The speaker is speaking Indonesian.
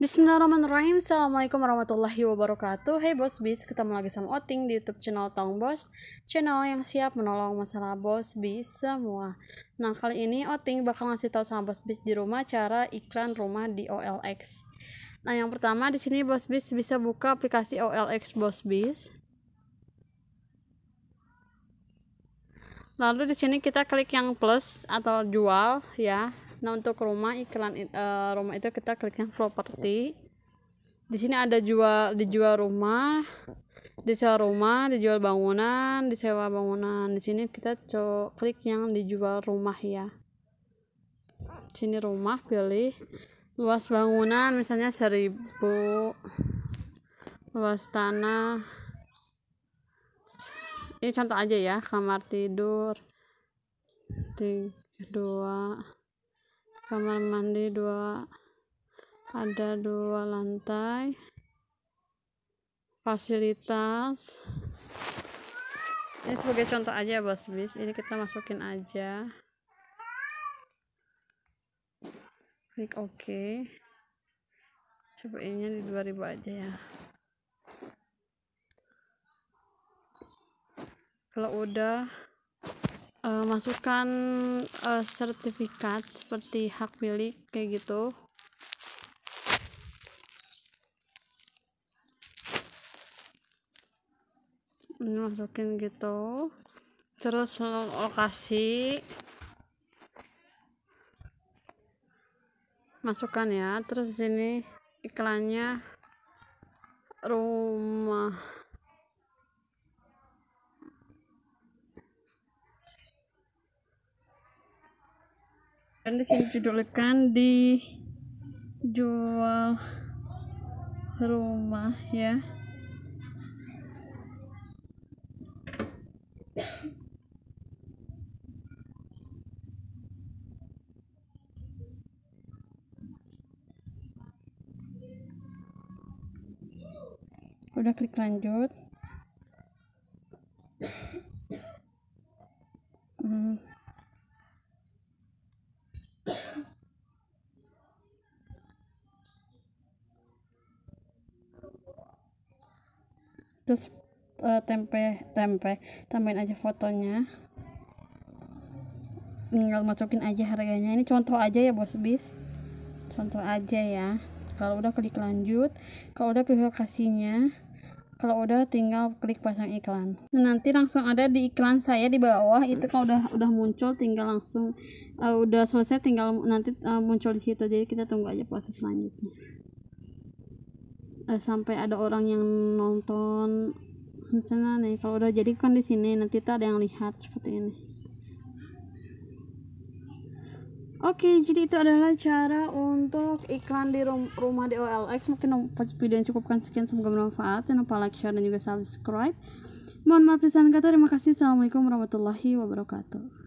Bismillahirrahmanirrahim Assalamualaikum warahmatullahi wabarakatuh Hey Bos Bis, ketemu lagi sama Oting di Youtube channel Tong Bos Channel yang siap menolong masalah Bos Bis semua Nah kali ini Oting bakal ngasih tahu sama Bos Bis di rumah cara iklan rumah di OLX Nah yang pertama di sini Bos Bis bisa buka aplikasi OLX Bos Bis Lalu di sini kita klik yang plus atau jual ya nah untuk rumah iklan uh, rumah itu kita klik yang properti di sini ada jual dijual rumah disewa rumah dijual bangunan disewa bangunan di sini kita co klik yang dijual rumah ya di sini rumah pilih luas bangunan misalnya seribu luas tanah ini contoh aja ya kamar tidur tiga dua kamar mandi dua ada dua lantai fasilitas ini sebagai contoh aja bos bis ini kita masukin aja klik okay. coba ini di 2000 aja ya kalau udah uh, masukkan uh, sertifikat seperti hak milik kayak gitu masukin gitu terus lokasi masukkan ya terus ini iklannya rumah kan di sini judulkan di dijual rumah ya udah klik lanjut hmm. terus uh, tempe tempe tambahin aja fotonya tinggal masukin aja harganya ini contoh aja ya bos bis contoh aja ya kalau udah klik lanjut kalau udah pilih lokasinya kalau udah tinggal klik pasang iklan nah, nanti langsung ada di iklan saya di bawah itu kalau udah udah muncul tinggal langsung uh, udah selesai tinggal nanti uh, muncul di situ jadi kita tunggu aja proses selanjutnya uh, sampai ada orang yang nonton misalnya nih kalau udah jadi kan di sini nanti tuh ada yang lihat seperti ini Oke, okay, jadi itu adalah cara untuk iklan di rum rumah di OLX. Mungkin video yang cukupkan sekian semoga bermanfaat. Jangan lupa like, share, dan juga subscribe. Mohon maaf pesan kata. Terima kasih. Assalamualaikum warahmatullahi wabarakatuh.